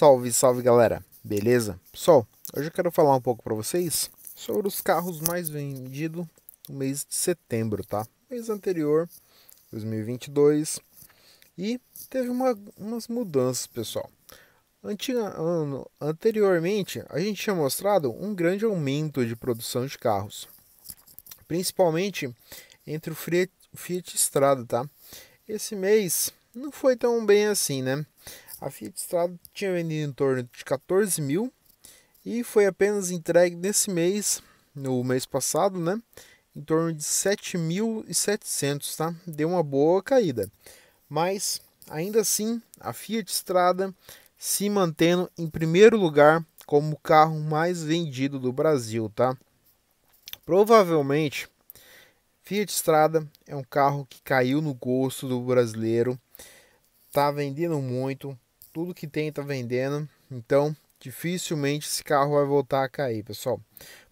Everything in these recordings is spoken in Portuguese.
Salve, salve galera, beleza? Pessoal, hoje eu quero falar um pouco para vocês sobre os carros mais vendidos no mês de setembro, tá? Mês anterior, 2022, e teve uma, umas mudanças, pessoal. Antiga, ano, anteriormente, a gente tinha mostrado um grande aumento de produção de carros, principalmente entre o Fiat, o Fiat Estrada, tá? Esse mês não foi tão bem assim, né? A Fiat Strada tinha vendido em torno de 14 mil e foi apenas entregue nesse mês, no mês passado, né? Em torno de 7.700, tá? Deu uma boa caída. Mas ainda assim, a Fiat Strada se mantendo em primeiro lugar como o carro mais vendido do Brasil, tá? Provavelmente Fiat Strada é um carro que caiu no gosto do brasileiro, tá vendendo muito, tudo que tem está vendendo. Então, dificilmente esse carro vai voltar a cair, pessoal.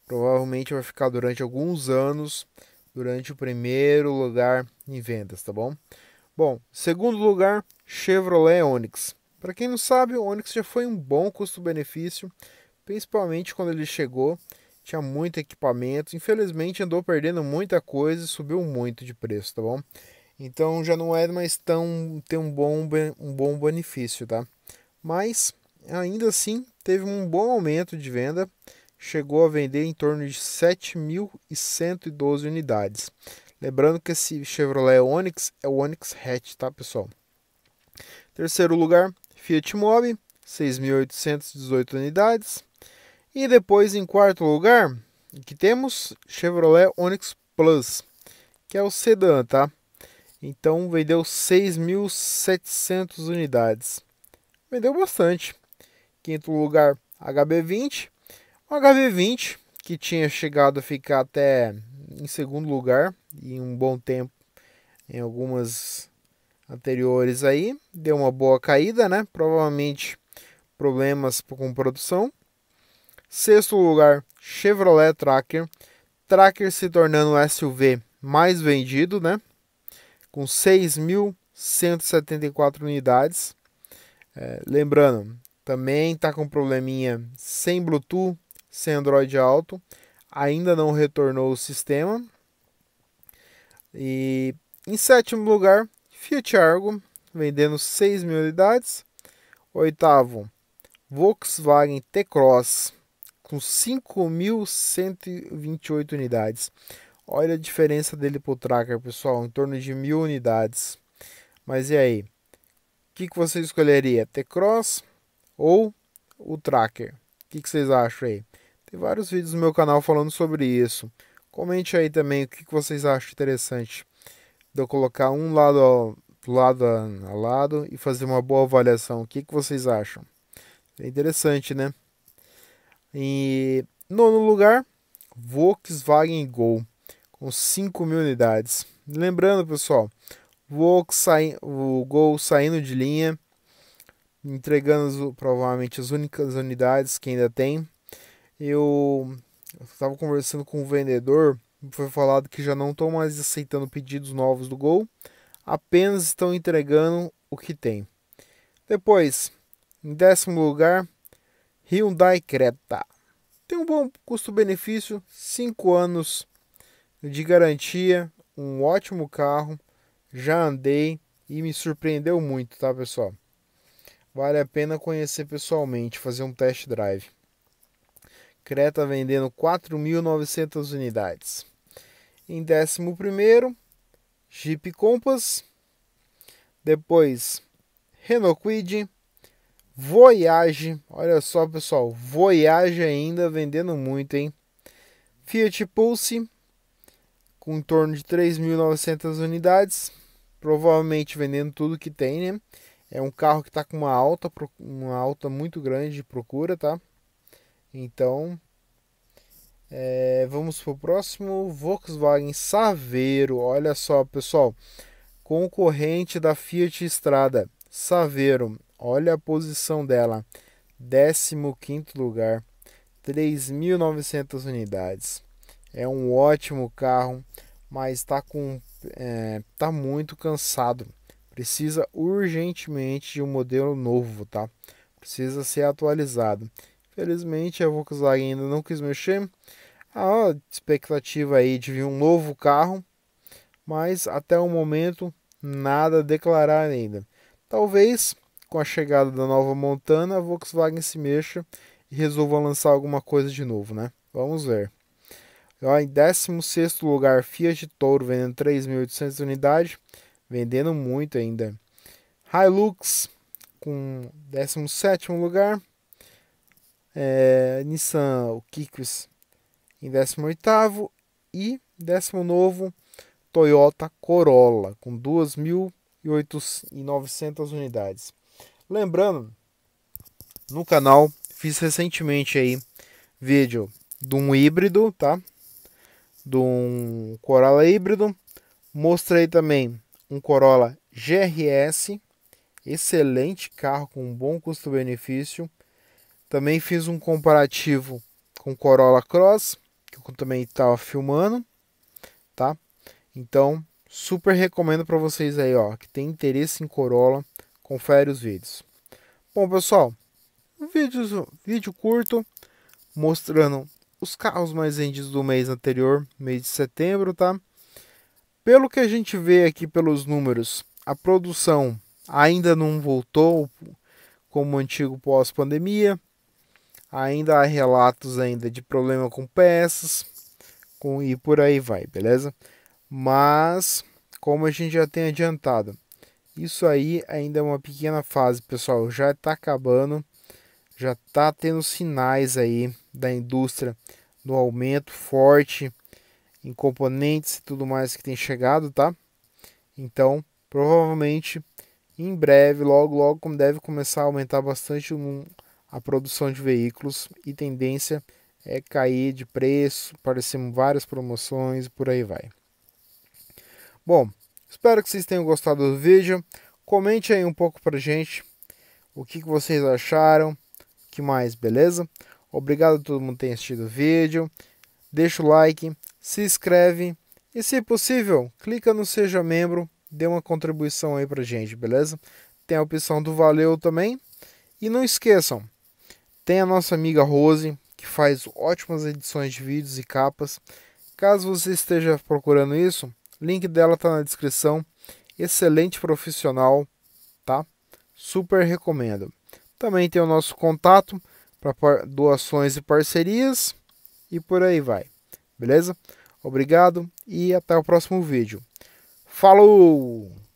Provavelmente vai ficar durante alguns anos durante o primeiro lugar em vendas, tá bom? Bom, segundo lugar, Chevrolet Onix. Para quem não sabe, o Onix já foi um bom custo-benefício, principalmente quando ele chegou, tinha muito equipamento, infelizmente andou perdendo muita coisa e subiu muito de preço, tá bom? Então já não é mais tão ter um bom, um bom benefício, tá? Mas ainda assim teve um bom aumento de venda, chegou a vender em torno de 7.112 unidades. Lembrando que esse Chevrolet Onix é o Onix Hatch, tá, pessoal? Terceiro lugar, Fiat Mobi, 6.818 unidades. E depois, em quarto lugar, que temos Chevrolet Onix Plus, que é o sedã, tá? Então vendeu 6.700 unidades. Vendeu bastante. Quinto lugar, HB20. HB20 que tinha chegado a ficar até em segundo lugar em um bom tempo em algumas anteriores aí, deu uma boa caída, né? Provavelmente problemas com produção. Sexto lugar, Chevrolet Tracker. Tracker se tornando o SUV mais vendido, né? com 6.174 unidades. É, lembrando, também está com probleminha sem Bluetooth, sem Android Auto, ainda não retornou o sistema. E em sétimo lugar, Fiat Argo, vendendo 6 mil unidades. Oitavo, Volkswagen T-Cross, com 5.128 unidades. Olha a diferença dele para o Tracker, pessoal, em torno de mil unidades. Mas e aí? O que, que você escolheria? T-Cross ou o Tracker? O que, que vocês acham aí? Tem vários vídeos no meu canal falando sobre isso. Comente aí também o que, que vocês acham interessante de eu colocar um lado ao, lado a lado e fazer uma boa avaliação. O que, que vocês acham? É interessante, né? E nono lugar, Volkswagen Gol com 5 mil unidades. Lembrando, pessoal, o Gol saindo de linha, entregando provavelmente as únicas unidades que ainda tem. Eu estava conversando com o um vendedor, foi falado que já não estão mais aceitando pedidos novos do Gol, apenas estão entregando o que tem. Depois, em décimo lugar, Hyundai Creta. Tem um bom custo-benefício, 5 anos de garantia, um ótimo carro, já andei e me surpreendeu muito, tá pessoal? Vale a pena conhecer pessoalmente, fazer um test drive. Creta vendendo 4.900 unidades. Em 11, Jeep Compass. Depois, Renault Kwid. Voyage. Olha só, pessoal. Voyage ainda vendendo muito, hein? Fiat Pulse com em torno de 3.900 unidades, provavelmente vendendo tudo que tem, né? É um carro que está com uma alta, uma alta muito grande de procura, tá? Então, é, vamos para o próximo Volkswagen Saveiro. Olha só, pessoal, concorrente da Fiat Estrada, Saveiro. Olha a posição dela, 15 quinto lugar, 3.900 unidades é um ótimo carro, mas está com é, tá muito cansado. Precisa urgentemente de um modelo novo, tá? Precisa ser atualizado. Felizmente a Volkswagen ainda não quis mexer. A expectativa aí de vir um novo carro, mas até o momento nada a declarar ainda. Talvez com a chegada da nova Montana a Volkswagen se mexa e resolva lançar alguma coisa de novo, né? Vamos ver. Ó, em 16 lugar, Fiat Toro vendendo 3.800 unidades, vendendo muito ainda. Hilux com 17 lugar. É, Nissan, o Kicks em 18 e 19 Toyota Corolla com 2.900 unidades. Lembrando, no canal fiz recentemente aí vídeo de um híbrido, tá? de um Corolla híbrido. Mostrei também um Corolla GRS, excelente carro com um bom custo-benefício. Também fiz um comparativo com Corolla Cross, que eu também estava filmando, tá? Então, super recomendo para vocês aí, ó, que tem interesse em Corolla, confere os vídeos. Bom, pessoal, vídeo, vídeo curto mostrando os carros mais vendidos do mês anterior, mês de setembro, tá? Pelo que a gente vê aqui pelos números, a produção ainda não voltou como antigo pós-pandemia. Ainda há relatos ainda de problema com peças, com e por aí vai, beleza? Mas como a gente já tem adiantado, isso aí ainda é uma pequena fase, pessoal, já está acabando já está tendo sinais aí da indústria do aumento forte em componentes e tudo mais que tem chegado, tá? Então, provavelmente em breve, logo logo deve começar a aumentar bastante a produção de veículos e tendência é cair de preço, aparecer várias promoções e por aí vai. Bom, espero que vocês tenham gostado do vídeo. Comente aí um pouco pra gente o que, que vocês acharam que mais, beleza? Obrigado a todo mundo que tem assistido o vídeo. Deixa o like, se inscreve e, se possível, clica no Seja Membro, dê uma contribuição aí pra gente, beleza? Tem a opção do Valeu também. E não esqueçam, tem a nossa amiga Rose, que faz ótimas edições de vídeos e capas. Caso você esteja procurando isso, link dela está na descrição. Excelente profissional, tá? Super recomendo. Também tem o nosso contato para doações e parcerias e por aí vai. Beleza? Obrigado e até o próximo vídeo. Falou!